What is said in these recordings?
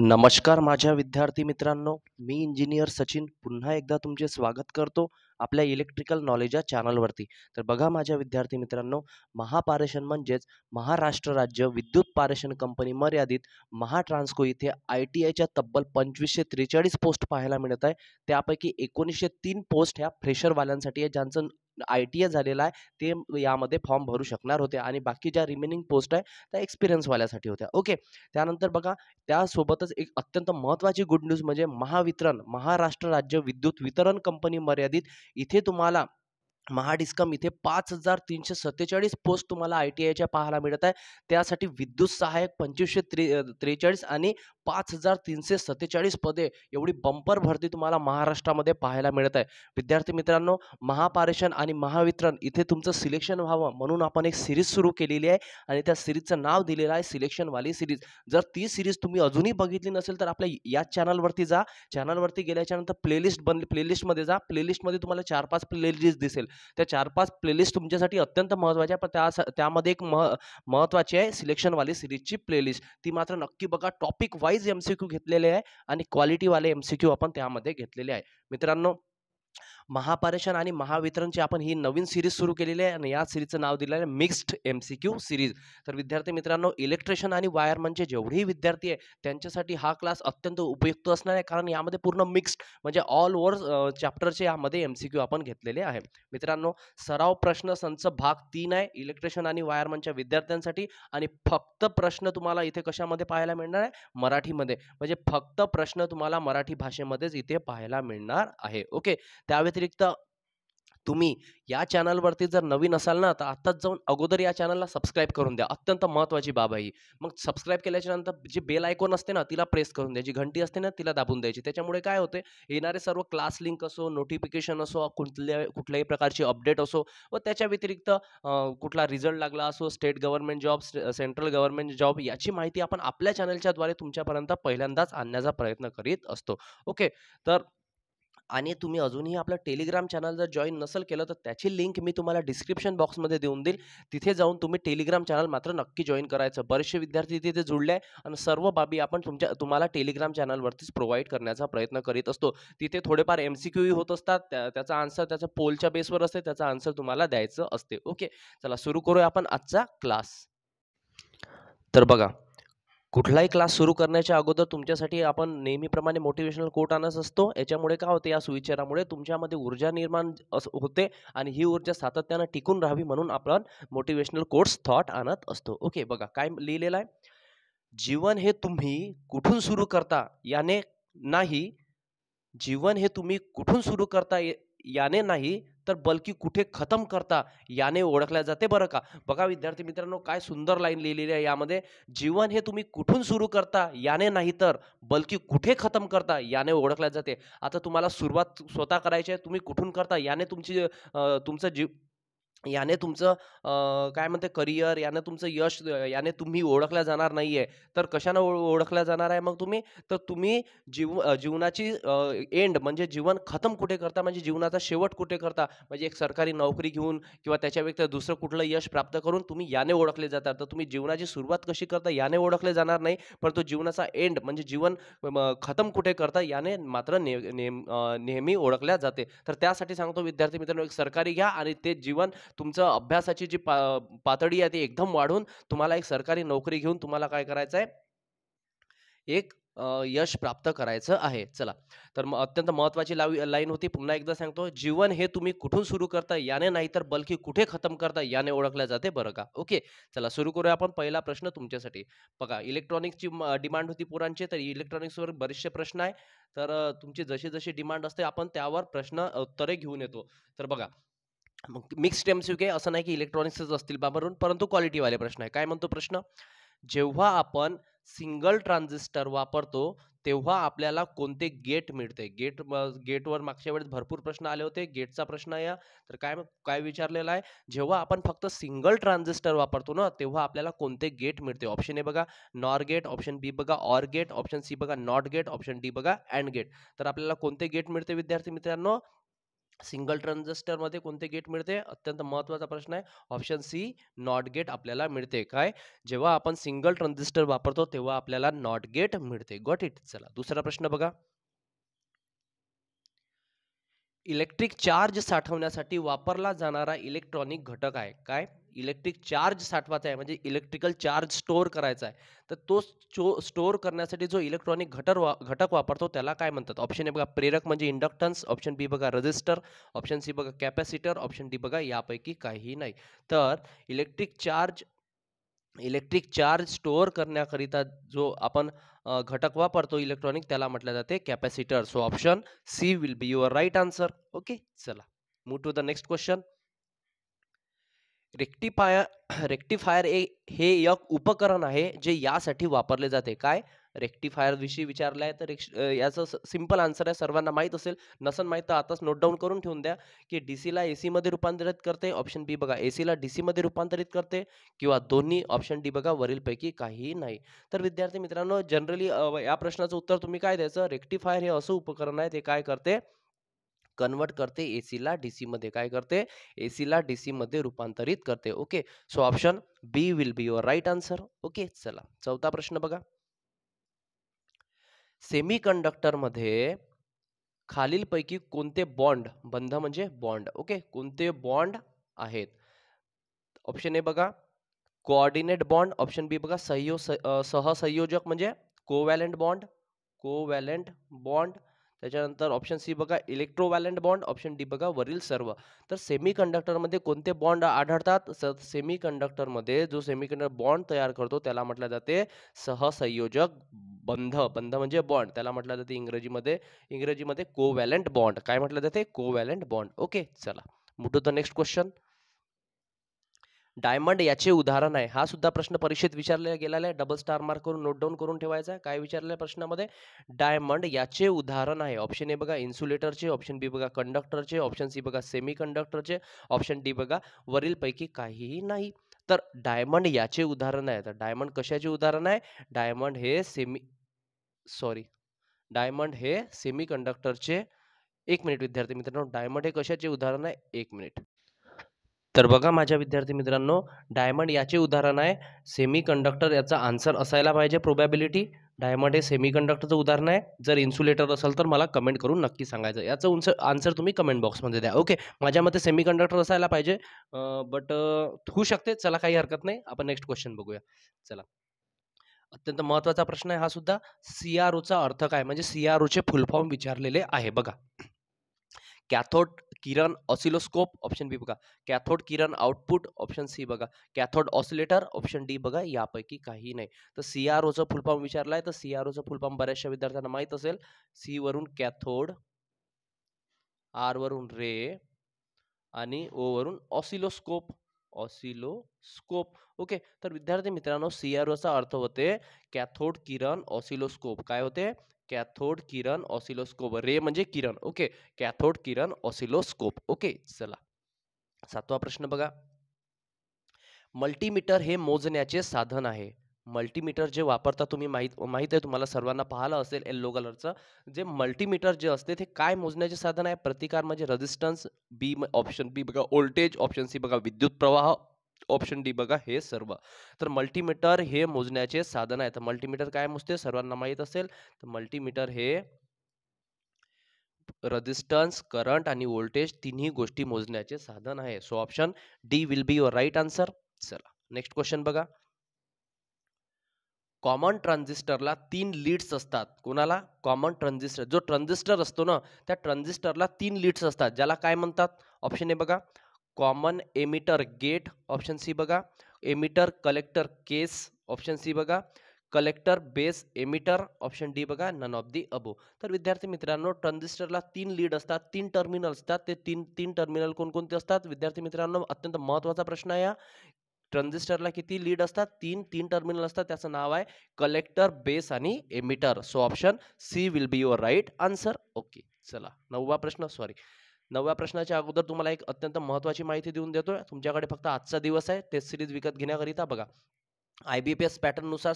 नमस्कार माझ्या विद्यार्थी मित्रांनो मी इंजिनियर सचिन पुन्हा एकदा तुमचे स्वागत करतो आपल्या इलेक्ट्रिकल नॉलेज या चॅनलवरती तर बघा माझ्या विद्यार्थी मित्रांनो महापारेषण म्हणजेच महाराष्ट्र राज्य विद्युत पारेषण कंपनी मर्यादित महाट्रान्सको इथे आय टी आयच्या तब्बल पंचवीसशे त्रेचाळीस पोस्ट पाहायला मिळत आहे त्यापैकी एकोणीसशे तीन पोस्ट ह्या फ्रेशरवाल्यांसाठी आहे ज्यांचं आय टी आय झालेला आहे ते यामध्ये फॉर्म भरू शकणार होते आणि बाकी ज्या रिमेनिंग पोस्ट आहे त्या एक्सपिरियन्सवाल्यासाठी होत्या ओके त्यानंतर बघा त्यासोबतच एक अत्यंत महत्त्वाची गुड न्यूज म्हणजे महावितरण महाराष्ट्र राज्य विद्युत वितरण कंपनी मर्यादित इथे तुम्हाला महाडिस्कम इथे पाच हजार तीनशे सत्तेचाळीस पोस्ट तुम्हाला आय टी आयच्या पाहायला मिळत आहे त्यासाठी विद्युत सहाय्यक पंचवीसशे त्रे त्रेचाळीस आणि पाच हजार तीनशे सत्तेचाळीस पदे एवढी बंपर भरती तुम्हाला महाराष्ट्रामध्ये पाहायला मिळत आहे विद्यार्थी मित्रांनो महापारेषण आणि महावितरण इथे तुमचं सिलेक्शन व्हावं म्हणून आपण एक सिरीज सुरू केलेली आहे आणि त्या सिरीजचं नाव दिलेलं आहे सिलेक्शनवाली सिरीज जर ती सिरीज तुम्ही अजूनही बघितली नसेल तर आपल्या याच चॅनलवरती जा चॅनलवरती गेल्याच्यानंतर प्लेलिस्ट बन प्लेलिस्टमध्ये जा प्लेलिस्टमध्ये तुम्हाला चार पाच प्लेलिस्ट दिसेल त्या चार पाच प्लेलिस्ट तुमच्यासाठी अत्यंत महत्त्वाच्या पण त्या त्यामध्ये एक मह महत्त्वाची आहे सिलेक्शनवाली सिरीजची प्लेलिस्ट ती मात्र नक्की बघा topic wise M C Q घेतलेले आहे आणि क्वालिटीवाले एम सी क्यू आपण त्यामध्ये घेतलेले आहे मित्रांनो महापारेषण आणि महावितरणची आपण ही नवीन सिरीज सुरू केलेली आहे आणि या सिरीजचं नाव दिलेलं आहे mixed M C Q series तर विद्यार्थी मित्रांनो इलेक्ट्रिशियन आणि वायरमनचे जेवढेही विद्यार्थी आहे त्यांच्यासाठी हा क्लास अत्यंत उपयुक्त असणार आहे कारण यामध्ये पूर्ण मिक्स्ड म्हणजे ऑल ओव्हर चॅप्टरचे यामध्ये एम सी क्यू आपण घेतलेले आहे मित्रांनो सराव प्रश्न संच भाग तीन आहे इलेक्ट्रिशियन आणि वायरमनच्या विद्यार्थ्यांसाठी आणि फक्त प्रश्न तुम्हाला इथे कशामध्ये पाहायला मिळणार आहे मराठीमध्ये म्हणजे फक्त प्रश्न तुम्हाला मराठी भाषेमध्येच इथे पाहायला मिळणार आहे ओके त्यावेळेस व्यतिरिक्त तुम्ही या चॅनलवरती जर नवीन असाल ना तर आत्ताच जाऊन अगोदर या चॅनलला सबस्क्राईब करून द्या अत्यंत महत्त्वाची बाब आहे मग सबस्क्राईब केल्याच्या नंतर जी बेल आयकॉन असते ना तिला प्रेस करून द्यायची घंटी असते ना तिला दाबून द्यायची त्याच्यामुळे काय होते येणारे सर्व क्लास लिंक असो नोटिफिकेशन असो कुठल्या कुठल्याही प्रकारची अपडेट असो व त्याच्या व्यतिरिक्त कुठला रिझल्ट लागला असो state government job central government job याची माहिती आपण आपल्या चॅनलच्याद्वारे तुमच्यापर्यंत पहिल्यांदाच आणण्याचा प्रयत्न करीत असतो ओके तर आणि तुम्ही अजूनही आपलं टेलिग्राम चॅनल जर जॉईन नसेल केलं तर त्याची लिंक मी तुम्हाला डिस्क्रिप्शन बॉक्समध्ये देऊन देईल तिथे जाऊन तुम्ही टेलिग्राम चॅनल मात्र नक्की जॉईन करायचं बरेचसे विद्यार्थी तिथे जुळले आणि सर्व बाबी आपण तुमच्या तुम्हाला टेलिग्राम चॅनलवरतीच प्रोव्हाइड करण्याचा प्रयत्न करीत असतो तिथे थोडेफार एम सी होत असतात त्याचा आन्सर त्याच्या पोलच्या बेसवर असते त्याचा आन्सर तुम्हाला द्यायचं असते ओके चला सुरू करूया आपण आजचा क्लास तर बघा कुठलाही क्लास सुरू करण्याच्या अगोदर तुमच्यासाठी आपण नेहमीप्रमाणे मोटिवेशनल कोट आणत असतो याच्यामुळे काय होते या सुविचारामुळे तुमच्यामध्ये ऊर्जा निर्माण होते आणि ही ऊर्जा सातत्यानं टिकून राहावी म्हणून आपण मोटिवेशनल कोट्स थॉट आणत असतो ओके बघा काय लिहिलेलं आहे जीवन हे तुम्ही कुठून सुरू करता याने नाही जीवन हे तुम्ही कुठून सुरू करता याने नाही तर बलकी कुठे खतम करता याने ओळखल्या जाते बरं का बघा विद्यार्थी मित्रांनो काय सुंदर लाईन लिहिलेली आहे यामध्ये जीवन हे तुम्ही कुठून सुरू करता याने नाही तर बलकी कुठे खतम करता याने ओळखल्या जाते आता तुम्हाला सुरुवात स्वतः करायची आहे तुम्ही कुठून करता याने तुमची तुमचं जीव याने तुमचं काय म्हणते करिअर याने तुमचं यश याने तुम्ही ओळखल्या जाणार नाही आहे तर कशानं ओळखल्या जाणार आहे मग तुम्ही तर तुम्ही जीव जीवनाची एंड म्हणजे जीवन खतम कुठे करता म्हणजे जीवनाचा शेवट कुठे करता म्हणजे एक सरकारी नोकरी घेऊन किंवा त्याच्या व्यतिरिक्त दुसरं कुठलं यश प्राप्त करून तुम्ही याने ओळखले जातात तर तुम्ही जीवनाची सुरुवात कशी करता याने ओळखले जाणार नाही परंतु जीवनाचा एंड म्हणजे जीवन खतम कुठे करता याने मात्र नेहमी ओळखल्या जाते तर त्यासाठी सांगतो विद्यार्थी मित्रांनो एक सरकारी घ्या आणि ते जीवन तुमचं अभ्यासाची जी पा पातळी आहे ती एकदम वाढून तुम्हाला एक सरकारी नोकरी घेऊन तुम्हाला काय करायचं आहे एक यश प्राप्त करायचं आहे चला तर मग अत्यंत महत्वाची लावी लाईन होती पुन्हा एकदा सांगतो जीवन हे तुम्ही कुठून सुरू करता याने नाही तर बल्कि कुठे खतम करता याने ओळखल्या जाते बरं का ओके चला सुरू करूया आपण पहिला प्रश्न तुमच्यासाठी बघा इलेक्ट्रॉनिक्सची डिमांड होती पुरांची तर इलेक्ट्रॉनिक्सवर बरेचसे प्रश्न आहे तर तुमची जशी जशी डिमांड असते आपण त्यावर प्रश्न उत्तरे घेऊन येतो तर बघा मग मिक्स्ड एम सी असं नाही की इलेक्ट्रॉनिक्सच असतील बाबरून परंतु क्वालिटीवाले प्रश्न आहे काय म्हणतो प्रश्न जेव्हा आपण सिंगल ट्रान्झिस्टर वापरतो तेव्हा आपल्याला कोणते गेट मिळते गेट गेटवर मागच्या वेळेस भरपूर प्रश्न आले होते गेटचा प्रश्न या तर काय काय विचारलेला आहे जेव्हा आपण फक्त सिंगल ट्रान्झिस्टर वापरतो ना तेव्हा आपल्याला कोणते गेट मिळते ऑप्शन ए बघा नॉर गेट ऑप्शन बी बघा ऑर गेट ऑप्शन सी बघा नॉट गेट ऑप्शन डी बघा अँड गेट तर आपल्याला कोणते गेट मिळते विद्यार्थी मित्रांनो सिंगल ट्रान्झिस्टरमध्ये कोणते गेट मिळते अत्यंत महत्त्वाचा प्रश्न आहे ऑप्शन सी नॉट गेट आपल्याला मिळते काय जेव्हा आपण सिंगल ट्रान्झिस्टर वापरतो तेव्हा आपल्याला नॉट गेट मिळते गॉट इट चला दुसरा प्रश्न बघा इलेक्ट्रिक चार्ज साठवण्यासाठी वापरला जाणारा इलेक्ट्रॉनिक घटक आहे काय इलेक्ट्रिक चार्ज साठवायचा आहे म्हणजे इलेक्ट्रिकल चार्ज स्टोअर करायचा आहे तर तो स्टो स्टोअर करण्यासाठी जो इलेक्ट्रॉनिक घटर वा घटक वापरतो त्याला काय म्हणतात ऑप्शन ए बघा प्रेरक म्हणजे इंडक्टन्स ऑप्शन बी बघा रजिस्टर ऑप्शन सी बघा कॅपॅसिटर ऑप्शन डी बघा यापैकी काहीही नाही तर electric charge electric charge store करण्याकरिता जो आपण घटक वापरतो इलेक्ट्रॉनिक त्याला म्हटलं जाते capacitor so option C will be your right answer okay चला move to the next question rectifier rectifier ए हे एक उपकरण आहे जे यासाठी वापरले जाते काय रेक्टिफायर विषयी विचारलं आहे तर याचं सिंपल आन्सर आहे सर्वांना माहीत असेल नसन माहीत तर आताच नोट डाऊन करून ठेवून द्या की डी सीला ए सीमध्ये रूपांतरित करते ऑप्शन बी बघा ए सीला डी सीमध्ये रूपांतरित करते किंवा दोन्ही ऑप्शन डी बघा वरीलपैकी काहीही नाही तर विद्यार्थी मित्रांनो जनरली या प्रश्नाचं उत्तर तुम्ही काय द्यायचं रेक्टिफायर हे असं उपकरण आहे ते काय करते कन्वर्ट करते ए सीला डी सीमध्ये काय करते ए सीला डी सीमध्ये रूपांतरित करते okay so option B will be your right answer okay चला चौथा प्रश्न बघा सेमी कंडक्टरमध्ये खालीलपैकी कोणते बॉन्ड बंध म्हणजे बॉन्ड ओके कोणते बॉन्ड आहेत ऑप्शन ए बघा कोऑर्डिनेट बॉन्ड ऑप्शन बी बघा सहयोग सहसंयोजक म्हणजे कोवॅलेंट बॉन्ड कोवॅलेंट बॉन्ड त्याच्यानंतर ऑप्शन सी बघा इलेक्ट्रोवॅलेंट बॉन्ड ऑप्शन डी बघा वरील सर्व तर सेमी कंडक्टरमध्ये कोणते बॉन्ड आढळतात सर सेमी कंडक्टरमध्ये जो सेमी कंडक्टर बॉन्ड तयार करतो त्याला म्हटलं जाते सहसंयोजक बंध बंध म्हणजे बॉन्ड त्याला म्हटलं जाते इंग्रजीमध्ये इंग्रजीमध्ये कोवॅलेंट बॉन्ड काय म्हटलं जाते कोवॅलेंट बॉन्ड ओके चला move to the next question diamond याचे उदाहरण आहे हा सुद्धा प्रश्न परीक्षेत विचारला गेलेला आहे डबल स्टार मार्क करून नोट डाऊन करून ठेवायचा काय विचारलंय प्रश्नामध्ये डायमंड याचे उदाहरण आहे ऑप्शन ए बघा इन्सुलेटरचे ऑप्शन बी बघा कंडक्टरचे ऑप्शन सी बघा सेमी कंडक्टरचे ऑप्शन डी बघा वरीलपैकी काहीही नाही तर डायमंड याचे उदाहरण आहे तर डायमंड कशाचे उदाहरण आहे डायमंड हे सेमी सॉरी डायमंड हे सेमी कंडक्टरचे एक मिनिट विद्यार्थी मित्रांनो डायमंड हे कशाचे उदाहरण आहे एक मिनिट तर बघा माझ्या विद्यार्थी मित्रांनो डायमंड याचे उदाहरण आहे सेमी कंडक्टर याचा आन्सर असायला पाहिजे प्रोबॅबिलिटी डायमंड हे सेमी कंडक्टरचं उदाहरण आहे जर इन्सुलेटर असेल तर मला कमेंट करून नक्की सांगायचं याचं उंच आन्सर तुम्ही कमेंट बॉक्समध्ये द्या ओके माझ्या मते सेमी कंडक्टर असायला पाहिजे बट होऊ शकते चला काही हरकत नाही आपण नेक्स्ट क्वेश्चन बघूया चला अत्यंत महत्त्वाचा प्रश्न आहे हा सुद्धा सी आर ओचा अर्थ काय म्हणजे सी आर ओचे फुलफॉर्म विचारलेले आहे बघा कॅथोड किरण ऑसिलोस्कोप ऑप्शन बी बघा कॅथोड किरण आउटपुट ऑप्शन सी बघा कॅथोड ऑसिलेटर ऑप्शन डी बघा यापैकी काही नाही तर सी आर फुल फुलफॉर्म विचारलाय तर सी आर च फुलफॉर्म बऱ्याचशा विद्यार्थ्यांना माहीत असेल सी वरून कॅथोड आर वरून रे आणि ओ वरून ऑसिलोस्कोप ऑसिलोस्कोप ओके तर विद्यार्थी मित्रांनो सीआरओचा अर्थ होते कॅथोड किरण ऑसिलोस्कोप काय होते कॅथोड किरण ऑसिलोस्कोप रे म्हणजे किरण ओके कॅथोड किरण ऑसिलोस्कोप ओके चला सातवा प्रश्न बघा मल्टीमीटर हे मोजण्याचे साधन आहे मल्टीमीटर जे वापरता तुम्ही माहीत माहीत आहे तुम्हाला सर्वांना पाहिलं असेल येल्लो कलरचं जे मल्टीमीटर जे असते ते काय मोजण्याचे साधन आहे प्रतिकार म्हणजे रेजिस्टन्स बी ऑप्शन बी बघा व्होल्टेज ऑप्शन सी बघा विद्युत प्रवाह ऑप्शन डी बघा हे सर्व तर मल्टीमीटर हे मोजण्याचे साधन आहे तर मल्टीमीटर काय मोजते सर्वांना माहीत असेल तर मल्टीमीटर हे रजिस्टन्स करंट आणि व्होल्टेज तिन्ही गोष्टी मोजण्याचे साधन आहे so option D will be your right answer चला नेक्स्ट क्वेश्चन बघा कॉमन ट्रान्झिस्टरला तीन लीड्स असतात कोणाला कॉमन ट्रान्झिस्टर जो ट्रान्झिस्टर असतो ना त्या ट्रान्झिस्टरला तीन लीड्स असतात ज्याला काय म्हणतात ऑप्शन ए बघा common emitter gate option C बघा emitter collector case option C बघा collector base emitter option D बघा नन ऑफ दी अबो तर विद्यार्थी मित्रांनो ट्रान्झिस्टरला तीन लीड असतात तीन टर्मिनल असतात ते तीन तीन टर्मिनल कोणकोणते असतात विद्यार्थी मित्रांनो अत्यंत महत्त्वाचा प्रश्न आहे ट्रान्झिस्टरला किती लीड असतात तीन तीन टर्मिनल असतात त्याचं नाव आहे कलेक्टर बेस आणि emitter so option C will be your right answer okay चला नववा प्रश्न सॉरी नव्या प्रश्नाच्या अगोदर तुम्हाला एक अत्यंत महत्त्वाची माहिती देऊन देतोय तुमच्याकडे फक्त आजचा दिवस आहे टेस्ट सिरीज विकत घेण्याकरिता बघा आय बी पी एस पॅटर्ननुसार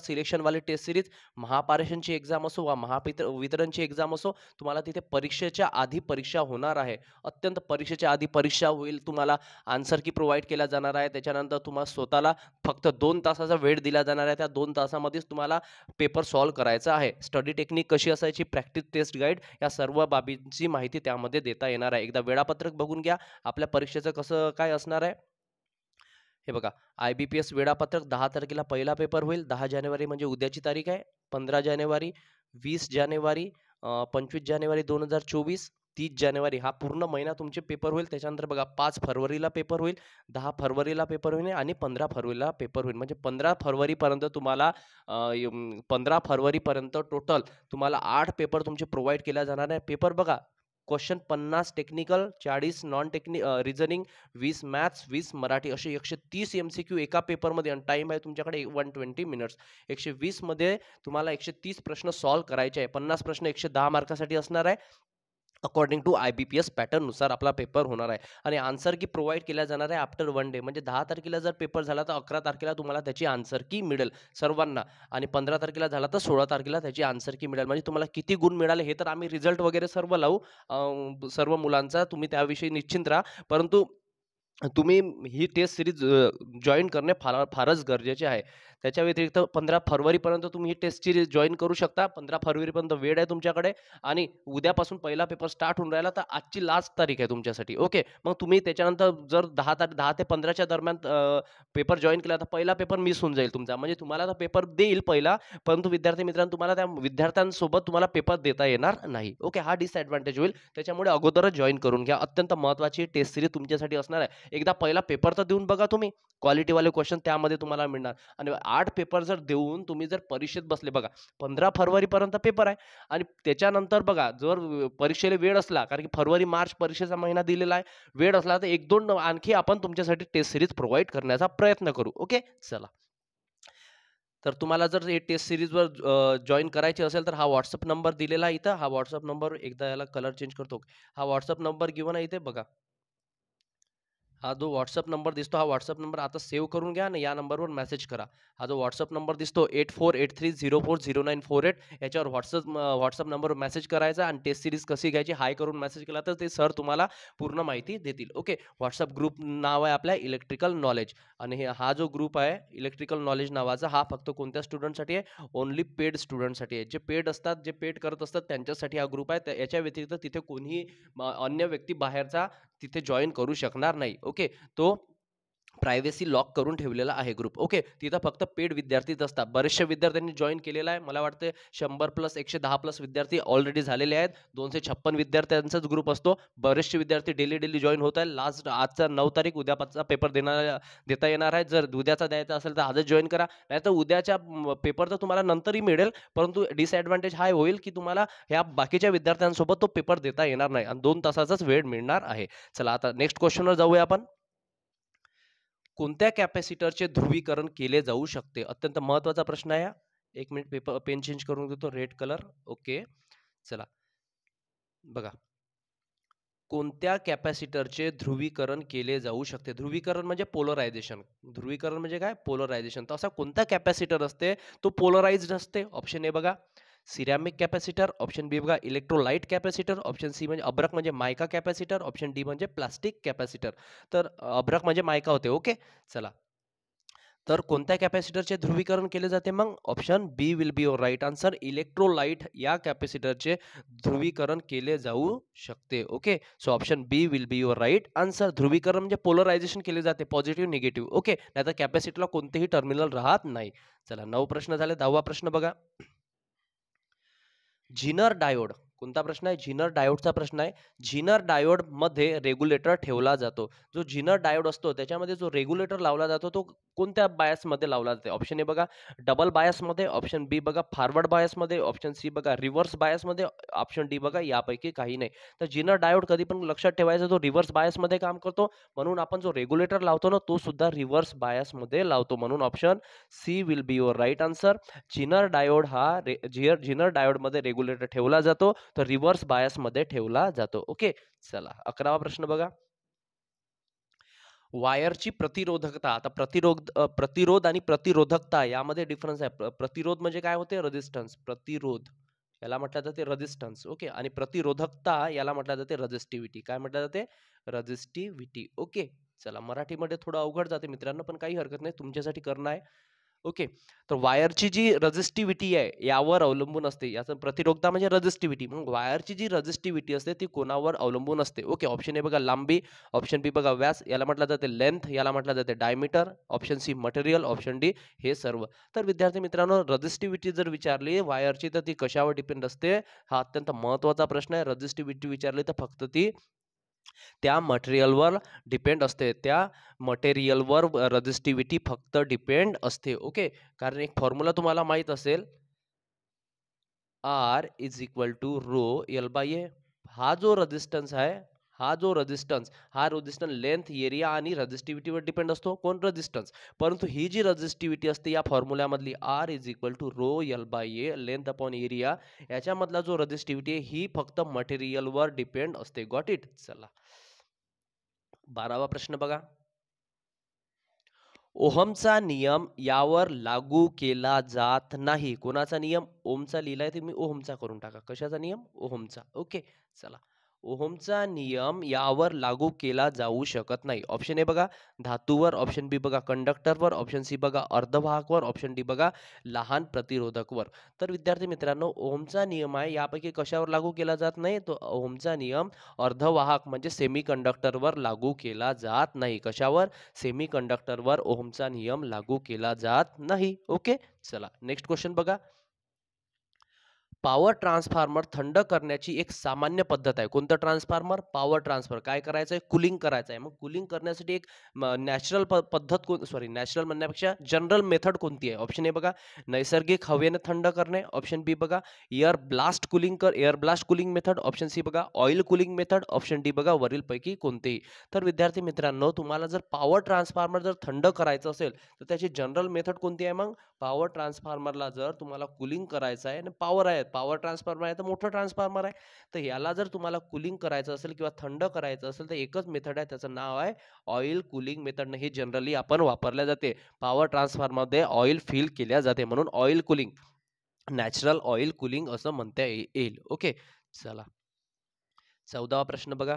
टेस्ट सिरीज महापारेषणची एक्झाम असो वा महापित्र वितरणची एक्झाम असो तुम्हाला तिथे परीक्षेच्या आधी परीक्षा होणार आहे अत्यंत परीक्षेच्या आधी परीक्षा होईल तुम्हाला आन्सर की प्रोव्हाइड केला जाणार आहे त्याच्यानंतर तुम्हाला स्वतःला फक्त दोन तासाचा वेळ दिला जाणार आहे त्या दोन तासामध्येच तुम्हाला पेपर सॉल्व करायचा आहे स्टडी टेक्निक कशी असायची प्रॅक्टिस टेस्ट गाईड या सर्व बाबींची माहिती त्यामध्ये देता येणार आहे एकदा वेळापत्रक बघून घ्या आपल्या परीक्षेचं कसं काय असणार आहे हे बघा आय बी पी एस वेळापत्रक दहा तारखेला पहिला पेपर होईल दहा जानेवारी म्हणजे उद्याची तारीख आहे पंधरा जानेवारी वीस जानेवारी पंचवीस जानेवारी दोन हजार चोवीस तीस जानेवारी हा पूर्ण महिना तुमचे पेपर होईल त्याच्यानंतर बघा पाच फरवरीला पेपर होईल दहा फरवरीला पेपर होईल आणि पंधरा फरवरीला पेपर होईल म्हणजे पंधरा फरवरीपर्यंत तुम्हाला पंधरा फरवरीपर्यंत टोटल तुम्हाला आठ पेपर तुमचे प्रोव्हाइड केला जाणार आहे पेपर बघा क्वेश्चन पन्नास टेक्निकल चाळीस नॉन टेक्निक रिजनिंग वीस मॅथ्स वीस मराठी असे एकशे तीस एम सी क्यू एका पेपरमध्ये आणि टाईम आहे तुमच्याकडे वन ट्वेंटी मिनिट्स एकशे वीसमध्ये तुम्हाला एकशे तीस प्रश्न सॉल्व्ह करायचे आहे पन्नास प्रश्न एकशे दहा मार्कासाठी असणार आहे according to I B P S पॅटर्ननुसार आपला पेपर होणार आहे आणि आन्सर की प्रोव्हाइड केल्या जाणार आहे आफ्टर वन डे म्हणजे दहा तारखेला जर पेपर झाला तर अकरा तारखेला तुम्हाला त्याची आन्सर की मिळेल सर्वांना आणि पंधरा तारखेला झाला तर सोळा तारखेला त्याची आन्सर की मिळेल म्हणजे तुम्हाला किती गुण मिळाले हे तर आम्ही रिझल्ट वगैरे सर्व लावू सर्व मुलांचा तुम्ही त्याविषयी निश्चिंत राहा परंतु तुम्ही ही टेस्ट सिरीज जॉईन करणे फार फारच गरजेचे आहे त्याच्या व्यतिरिक्त पंधरा फरवरीपर्यंत तुम्ही ही टेस्ट सिरीज जॉईन करू शकता पंधरा फरवरीपर्यंत वेळ आहे तुमच्याकडे आणि उद्यापासून पहिला पेपर स्टार्ट होऊन राहिला तर आजची लास्ट तारीख आहे तुमच्यासाठी ओके मग तुम्ही त्याच्यानंतर जर दहा तारीख दहा ते पंधराच्या दरम्यान पेपर जॉईन केला तर पहिला पेपर मिस होऊन जाईल तुमचा म्हणजे तुम्हाला तर पेपर देईल पहिला परंतु विद्यार्थी मित्रांनो तुम्हाला त्या विद्यार्थ्यांसोबत तुम्हाला पेपर देता येणार नाही ओके हा डिसएडव्हान्टेज होईल त्याच्यामुळे अगोदरच जॉईन करून घ्या अत्यंत महत्त्वाची टेस्ट सिरीज तुमच्यासाठी असणार आहे एकदा पहिला पेपर तर देऊन बघा तुम्ही क्वालिटीवाले क्वेश्चन त्यामध्ये तुम्हाला मिळणार आणि आठ पेपर जर देऊन तुम्ही जर परीक्षेत बसले बघा पंधरा फरवरीपर्यंत पेपर आहे आणि त्याच्यानंतर बघा जर परीक्षेला वेळ असला कारण की फरवरी मार्च परीक्षेचा महिना दिलेला आहे वेळ असला तर एक दोन आणखी आपण तुमच्यासाठी टेस्ट सिरीज प्रोव्हाइड करण्याचा प्रयत्न करू ओके चला तर तुम्हाला जर हे टेस्ट सिरीजवर जॉईन करायचे असेल तर हा व्हॉट्सअप नंबर दिलेला आहे इथं हा व्हॉट्सअप नंबर एकदा याला कलर चेंज करतो हा व्हॉट्सअप नंबर घेऊन आहे इथे बघा हा जो व्हॉट्सअप नंबर दिसतो हा व्हॉट्सअप नंबर आता सेव्ह करून घ्या आणि या नंबरवर मेसेज करा हा जो व्हॉट्सअप नंबर दिसतो eight four eight three zero four zero nine four eight याच्यावर व्हॉट्सअप व्हॉट्सअप नंबर मेसेज करायचा आणि टेस्ट सिरीज कशी घ्यायची हाय करून मेसेज केला तर ते सर तुम्हाला पूर्ण माहिती देतील ओके व्हॉट्सअप ग्रुप नाव आहे आपल्या इलेक्ट्रिकल नॉलेज आणि हा जो ग्रुप आहे इलेक्ट्रिकल नॉलेज नावाचा हा फक्त कोणत्या स्टुडंटसाठी आहे ओन्ली पेड स्टुडंटसाठी आहे जे पेड असतात जे पेड करत असतात त्यांच्यासाठी हा ग्रुप आहे याच्या व्यतिरिक्त तिथे कोणीही अन्य व्यक्ती बाहेरचा तिथे जॉईन करू शकणार नाही ओके तो प्रायव्हसी लॉक करून ठेवलेला आहे ग्रुप ओके तिथं फक्त पेड विद्यार्थीच असतात बरेचशे विद्यार्थ्यांनी जॉईन केलेला आहे मला वाटतं शंभर प्लस एकशे दहा प्लस विद्यार्थी ऑलरेडी झालेले आहेत दोनशे छप्पन विद्यार्थ्यांचाच ग्रुप असतो बरेचसे विद्यार्थी डेली डेली जॉईन होत आहे लास्ट आजचा नऊ तारीख पाचचा पेपर देणार देता येणार आहे जर उद्याचा द्यायचा असेल तर आजच जॉईन करा नाही तर उद्याच्या पेपर तर तुम्हाला नंतरही मिळेल परंतु डिसएडव्हानेज हाय होईल की तुम्हाला ह्या बाकीच्या विद्यार्थ्यांसोबत तो पेपर देता येणार नाही आणि दोन तासाचाच वेळ मिळणार आहे चला आता नेक्स्ट क्वेश्चनवर जाऊया आपण कोणत्या कॅपॅसिटरचे ध्रुवीकरण केले जाऊ शकते अत्यंत महत्वाचा प्रश्न आहे एक मिनिट पेपर पेन चेंज करून घेतो रेड कलर ओके चला बघा कोणत्या कॅपॅसिटरचे ध्रुवीकरण केले जाऊ शकते ध्रुवीकरण म्हणजे पोलरायझेशन ध्रुवीकरण म्हणजे काय पोलरायझेशन तर असा कोणता कॅपॅसिटर असते तो पोलराइज असते ऑप्शन ए बघा सिरॅमिक कॅपॅसिटर ऑप्शन बी बघा इलेक्ट्रोलाइट कॅपॅसिटर ऑप्शन सी म्हणजे अब्रक म्हणजे मायका कॅपॅसिटर ऑप्शन डी म्हणजे प्लास्टिक कॅपॅसिटर तर अब्रक म्हणजे मायका होते ओके चला तर कोणत्या कॅपॅसिटरचे ध्रुवीकरण केले जाते मग option B will be your right answer electrolyte या कॅपॅसिटरचे ध्रुवीकरण केले जाऊ शकते okay so option B will be your right answer ध्रुवीकरण म्हणजे पोलरायझेशन केले जाते पॉझिटिव्ह निगेटिव्ह ओके नाहीतर कॅपॅसिटरला कोणतेही टर्मिनल राहत नाही चला नऊ प्रश्न झाले दहावा प्रश्न बघा झिनर डायोड कोणता प्रश्न आहे झिनर डायोडचा प्रश्न आहे झिनर डायोडमध्ये रेग्युलेटर ठेवला जातो जो झिनर डायोड असतो त्याच्यामध्ये जो रेग्युलेटर लावला जातो तो कोणत्या बायसमध्ये लावला जाते ऑप्शन ए बघा डबल बायसमध्ये ऑप्शन बी बघा फॉरवर्ड बायसमध्ये ऑप्शन सी बघा रिव्हर्स बायसमध्ये ऑप्शन डी बघा यापैकी काही नाही तर झिनर डायोड कधी पण लक्षात ठेवायचं तो रिव्हर्स बायसमध्ये काम करतो म्हणून आपण जो रेग्युलेटर लावतो ना तो सुद्धा रिव्हर्स बायसमध्ये लावतो म्हणून option C will be your right answer zener diode हा रे झिनर डायोडमध्ये रेग्युलेटर ठेवला जातो तर रिव्हर्स बायस मध्ये ठेवला जातो ओके चला अकरावा प्रश्न बघा वायरची प्रतिरोधकता आता प्रतिरोध प्रतिरोध आणि प्रतिरोधकता यामध्ये डिफरन्स आहे प्रतिरोध म्हणजे काय होते रजिस्टन्स प्रतिरोध याला म्हटलं जाते रजिस्टन्स ओके आणि प्रतिरोधकता याला म्हटलं जाते रजिस्टिव्हिटी काय म्हटलं जाते रजिस्टिव्हिटी ओके चला मराठीमध्ये थोडं अवघड जाते मित्रांनो पण काही हरकत नाही तुमच्यासाठी करणं आहे ओके तर वायरची जी रजिस्टिव्हिटी आहे यावर अवलंबून असते याचं प्रतिरोधता म्हणजे रजिस्टिव्हिटी मग वायरची जी रजिस्टिव्हिटी असते ती कोणावर अवलंबून असते ओके ऑप्शन ए बघा लांबी ऑप्शन बी बघा व्यास याला म्हटलं जाते लेंथ याला म्हटलं जाते diameter option C material option D हे सर्व तर विद्यार्थी मित्रांनो रजिस्टिव्हिटी जर विचारली वायरची तर ती कशावर डिपेंड असते हा अत्यंत महत्त्वाचा प्रश्न आहे रजिस्टिव्हिटी विचारली तर फक्त ती त्या मटेरियलवर डिपेंड असते त्या मटेरियलवर रजिस्टिव्हिटी फक्त डिपेंड असते ओके कारण एक फॉर्म्युला तुम्हाला माहित असेल R is equal to rho L by A हा जो रेजिस्टन्स आहे हा जो रजिस्टन्स हा रजिस्टन्स लेंथ एरिया आणि रजिस्टिव्हिटीवर डिपेंड असतो कोण रजिस्टन्स परंतु ही जी रजिस्टिव्हिटी असते या फॉर्म्युल्यामधली R is equal to rho L by A length upon area याच्यामधला जो रजिस्टिव्हिटी आहे ही फक्त मटेरियलवर डिपेंड असते गॉट इट चला बारावा प्रश्न बघा ओहमचा नियम यावर लागू केला जात नाही कोणाचा नियम ओमचा लिहिलाय ते मी ओहमचा करून टाका कशाचा नियम ओहमचा ओके चला ओहमचा नियम यावर लागू केला जाऊ शकत नाही ऑप्शन ए बघा धातूवर ऑप्शन बी बघा कंडक्टरवर ऑप्शन सी बघा अर्धवाहकवर ऑप्शन डी बघा लहान प्रतिरोधकवर तर विद्यार्थी मित्रांनो ओहमचा नियम आहे यापैकी कशावर लागू केला जात नाही तो ओहमचा नियम अर्धवाहक म्हणजे सेमी कंडक्टरवर लागू केला जात नाही कशावर सेमी कंडक्टरवर ओहमचा नियम लागू केला जात नाही ओके चला नेक्स्ट क्वेश्चन बघा पॉवर ट्रान्सफॉर्मर थंड करण्याची एक सामान्य पद्धत आहे कोणतं ट्रान्सफॉर्मर पॉवर ट्रान्सफर काय करायचं आहे कुलिंग करायचं आहे मग कुलिंग करण्यासाठी एक नॅचरल पद्धत कोण सॉरी नॅचरल म्हणण्यापेक्षा जनरल मेथड कोणती आहे ऑप्शन ए बघा नैसर्गिक हवेनं थंड करणे ऑप्शन बी बघा एअर ब्लास्ट कुलिंग कर air blast cooling method option C बघा oil cooling method option D बघा वरीलपैकी कोणतेही तर विद्यार्थी मित्रांनो तुम्हाला जर पॉवर ट्रान्सफॉर्मर जर थंड करायचं असेल तर त्याची जनरल मेथड कोणती आहे मग पॉवर ट्रान्सफॉर्मरला जर तुम्हाला कुलिंग करायचं आहे आणि पॉवर आहे पॉवर ट्रान्सफॉर्मर आहे तर मोठं ट्रान्सफॉर्मर आहे तर याला जर तुम्हाला कुलिंग करायचं असेल किंवा थंड करायचं असेल तर एकच मेथड आहे त्याचं नाव आहे ऑइल कुलिंग मेथडनं हे जनरली आपण वापरल्या जाते पॉवर ट्रान्सफॉर्मरमध्ये ऑइल फिल केल्या जाते म्हणून oil cooling natural oil cooling असं म्हणता येईल ओके चला चौदावा प्रश्न बघा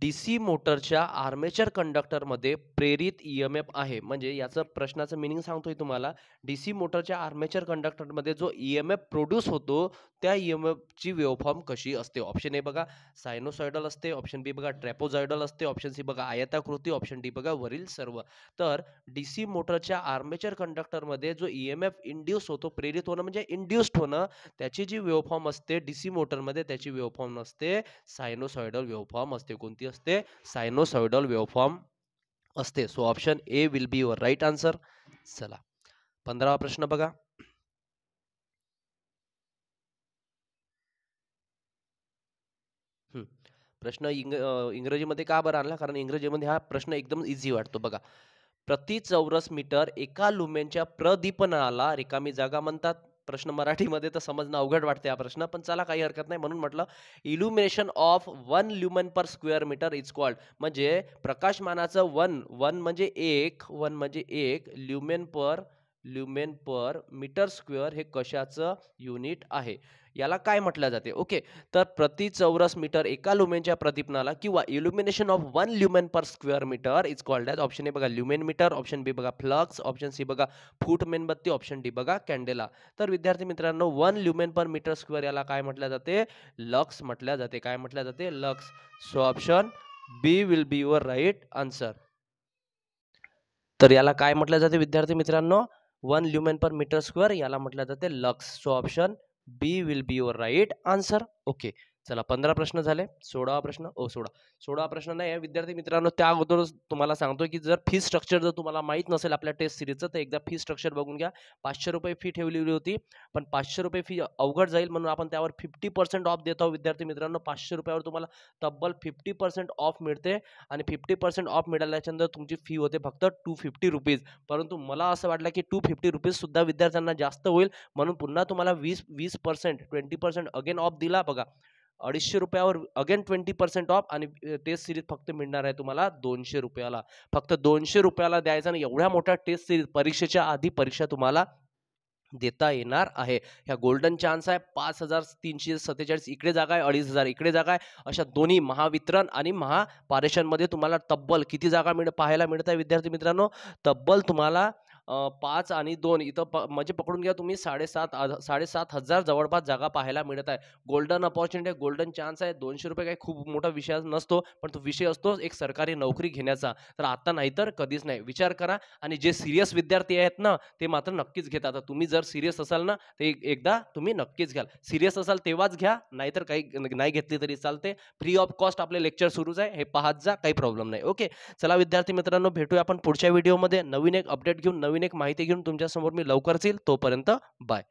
डी सी मोटरच्या आर्मेचर कंडक्टरमध्ये प्रेरित ई एम एफ आहे म्हणजे याचं प्रश्नाचं मिनिंग सांगतोय तुम्हाला डी सी मोटरच्या आर्मेचर कंडक्टरमध्ये जो ई एम एफ प्रोड्यूस होतो त्या ई एम एफची वेवफॉर्म कशी असते ऑप्शन ए बघा सायनोसॉइडल असते ऑप्शन बी बघा ट्रॅपोझॉइडल असते ऑप्शन सी बघा आयताकृती ऑप्शन डी बघा वरील सर्व तर डी सी मोटरच्या आर्मेचर कंडक्टरमध्ये जो ई एम एफ इंड्यूस होतो प्रेरित होणं म्हणजे इंड्युस्ड होणं त्याची जी वेवफॉर्म असते डी सी मोटरमध्ये त्याची वेवफॉर्म असते सायनोसॉइडल वेवफॉर्म असते कोणती असते सायनोसॉइडल वेवफॉर्म असते so option A will be your right answer चला पंधरावा प्रश्न बघा प्रश्न इंग इंग्रजीमध्ये का बरं आणला कारण इंग्रजीमध्ये हा प्रश्न एकदम इझी वाटतो बघा प्रति चौरस मीटर एका लुमेनच्या प्रदीपनाला रिकामी जागा म्हणतात प्रश्न मराठीमध्ये तर समजणं अवघड वाटते हा प्रश्न पण चला काही हरकत नाही म्हणून म्हटलं illumination of one lumen per square metre is called म्हणजे प्रकाशमानाचं वन वन म्हणजे एक वन म्हणजे एक lumen per lumen per metre square हे कशाचं युनिट आहे याला काय म्हटलं जाते ओके तर प्रति चौरस मीटर एका लुमेनच्या प्रदीपनाला किंवा illumination of one lumen per square metre is called as option A बघा ल्युमेन मीटर ऑप्शन बी बघा फ्लक्स ऑप्शन सी बघा फूट मेणबत्ती ऑप्शन डी बघा कॅन्डेला तर विद्यार्थी मित्रांनो one lumen per metre square याला काय म्हटलं जाते लक्स म्हटल्या जाते काय म्हटल्या जाते lux so option B will be your right answer तर याला काय म्हटलं जाते विद्यार्थी मित्रांनो one lumen per metre square याला म्हटलं जाते lux so option B will be your right answer okay चला पंधरा प्रश्न झाले सोळावा प्रश्न ओ सोळा सोळावा प्रश्न नाही आहे विद्यार्थी मित्रांनो त्या अगोदर तुम्हाला सांगतो की जर फी स्ट्रक्चर जर तुम्हाला माहीत नसेल आपल्या टेस्ट सिरीजचं तर एकदा फी स्ट्रक्चर बघून घ्या पाचशे रुपये फी ठेवलेली होती पण पाचशे रुपये फी अवघड जाईल म्हणून आपण त्यावर फिफ्टी पर्सेंट ऑफ देत आहोत विद्यार्थी मित्रांनो पाचशे रुपयावर तुम्हाला तब्बल फिफ्टी पर्सेंट ऑफ मिळते आणि फिफ्टी पर्सेंट ऑफ मिळाल्याच्यानंतर तुमची फी होते फक्त टू फिफ्टी रुपीज परंतु मला असं वाटलं की टू फिफ्टी सुद्धा विद्यार्थ्यांना जास्त होईल म्हणून पुन्हा तुम्हाला वीस वीस percent twenty percent again off दिला बघा अडीचशे रुपयावर अगेन ट्वेंटी पर्सेंट ऑफ आणि टेस्ट सिरीज फक्त मिळणार आहे तुम्हाला दोनशे रुपयाला फक्त दोनशे रुपयाला द्यायचा आणि एवढ्या मोठ्या टेस्ट सिरीज परीक्षेच्या आधी परीक्षा तुम्हाला देता येणार आहे ह्या गोल्डन चान्स आहे पाच हजार तीनशे सत्तेचाळीस इकडे जागा आहे अडीच हजार इकडे जागा आहे अशा दोन्ही महावितरण आणि महापारेषणमध्ये तुम्हाला तब्बल किती जागा मिळ पाहायला मिळत आहे विद्यार्थी मित्रांनो तब्बल तुम्हाला पाच आणि दोन इथं प म्हणजे पकडून घ्या तुम्ही साडेसात साडेसात हजार जवळपास जागा पाहायला मिळत आहे. गोल्डन अपॉर्च्युनिटी आहे, गोल्डन चान्स आहे. दोनशे रुपये काही खूप मोठा विषय नसतो, पण तो विषय असतो एक सरकारी नोकरी घेण्याचा. तर आता नाही तर कधीच नाही. विचार करा आणि जे सिरियस विद्यार्थी आहेत ना, ते मात्र नक्कीच घेतात. आता तुम्ही जर सिरियस असाल ना, ते एकदा तुम्ही नक्कीच घ्याल. सिरियस असाल तेव्हाच घ्या, नाहीतर काही नाही घेतली तरी चालते. फ्री ऑफ कॉस्ट आपले लेक्चर सुरूच आहे. हे पाहत जा, काही प्रॉब्लेम नाही. ओके. चला विद्यार्थी मित्रांनो, भेटूया आपण पुढच्या व्हिडिओमध्ये नवीन एक अपडेट घेऊन नवीन नवीन एक माहिती घेऊन तुमच्यासमोर मी लवकरच येईल तोपर्यंत बाय